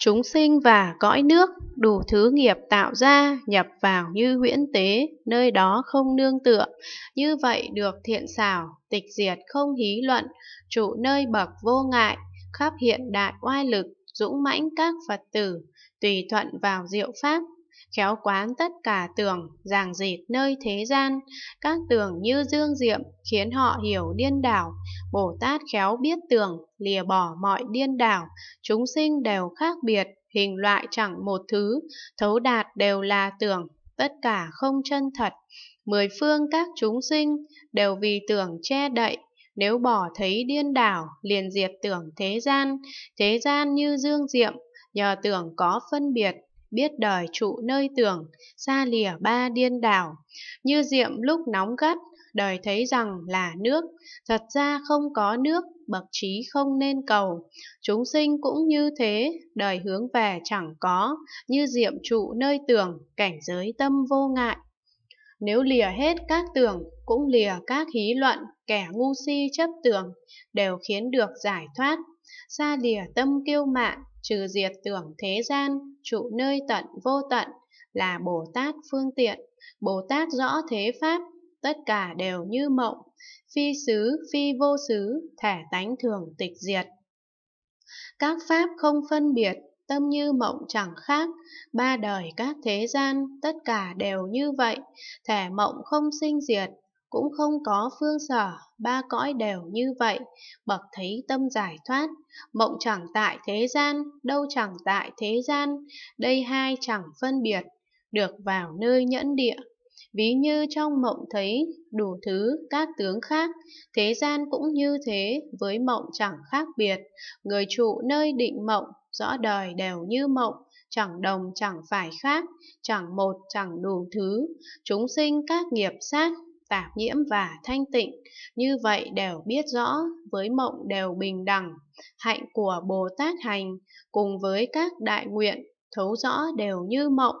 chúng sinh và cõi nước đủ thứ nghiệp tạo ra nhập vào như huyễn tế nơi đó không nương tựa như vậy được thiện xảo tịch diệt không hí luận trụ nơi bậc vô ngại khắp hiện đại oai lực dũng mãnh các phật tử tùy thuận vào diệu pháp chéo quán tất cả tưởng ràng rệt nơi thế gian, các tưởng như dương diệm khiến họ hiểu điên đảo, Bồ Tát khéo biết tưởng, lìa bỏ mọi điên đảo, chúng sinh đều khác biệt, hình loại chẳng một thứ, thấu đạt đều là tưởng, tất cả không chân thật. Mười phương các chúng sinh đều vì tưởng che đậy, nếu bỏ thấy điên đảo, liền diệt tưởng thế gian, thế gian như dương diệm, nhờ tưởng có phân biệt biết đời trụ nơi tường xa lìa ba điên đảo. Như diệm lúc nóng gắt, đời thấy rằng là nước, thật ra không có nước, bậc trí không nên cầu. Chúng sinh cũng như thế, đời hướng về chẳng có, như diệm trụ nơi tường cảnh giới tâm vô ngại. Nếu lìa hết các tường cũng lìa các hí luận, kẻ ngu si chấp tường đều khiến được giải thoát, Xa lìa tâm kiêu mạn, trừ diệt tưởng thế gian, trụ nơi tận vô tận, là Bồ Tát phương tiện. Bồ Tát rõ thế pháp, tất cả đều như mộng, phi xứ, phi vô xứ, thể tánh thường tịch diệt. Các pháp không phân biệt, tâm như mộng chẳng khác, ba đời các thế gian, tất cả đều như vậy, thể mộng không sinh diệt, cũng không có phương sở, ba cõi đều như vậy, bậc thấy tâm giải thoát, mộng chẳng tại thế gian, đâu chẳng tại thế gian, đây hai chẳng phân biệt, được vào nơi nhẫn địa. Ví như trong mộng thấy đủ thứ các tướng khác, thế gian cũng như thế, với mộng chẳng khác biệt, người trụ nơi định mộng, rõ đời đều như mộng, chẳng đồng chẳng phải khác, chẳng một chẳng đủ thứ, chúng sinh các nghiệp sát tạp nhiễm và thanh tịnh, như vậy đều biết rõ, với mộng đều bình đẳng, hạnh của Bồ Tát hành, cùng với các đại nguyện, thấu rõ đều như mộng,